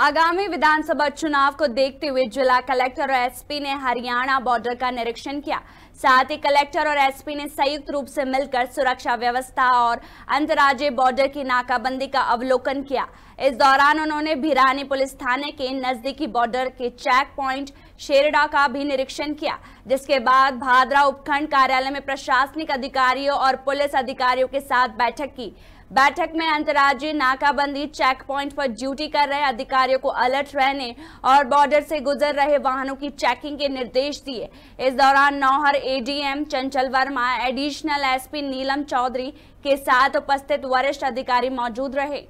आगामी विधानसभा चुनाव को देखते हुए जिला कलेक्टर और एसपी ने हरियाणा बॉर्डर का निरीक्षण किया साथ ही कलेक्टर और एसपी ने संयुक्त रूप से मिलकर सुरक्षा व्यवस्था और अंतर्राज्य बॉर्डर की नाकाबंदी का अवलोकन किया इस दौरान उन्होंने भिरानी पुलिस थाने के नजदीकी बॉर्डर के चेक प्वाइंट शेरडा का भी निरीक्षण किया जिसके बाद भादरा उपखंड कार्यालय में प्रशासनिक अधिकारियों और पुलिस अधिकारियों के साथ बैठक की बैठक में अंतर्राज्यीय नाकाबंदी चेक पॉइंट पर ड्यूटी कर रहे अधिकारियों को अलर्ट रहने और बॉर्डर से गुजर रहे वाहनों की चेकिंग के निर्देश दिए इस दौरान Nohar ADM Chanchal Verma additional SP Neelam Chaudhary के साथ उपस्थित वरिष्ठ अधिकारी मौजूद रहे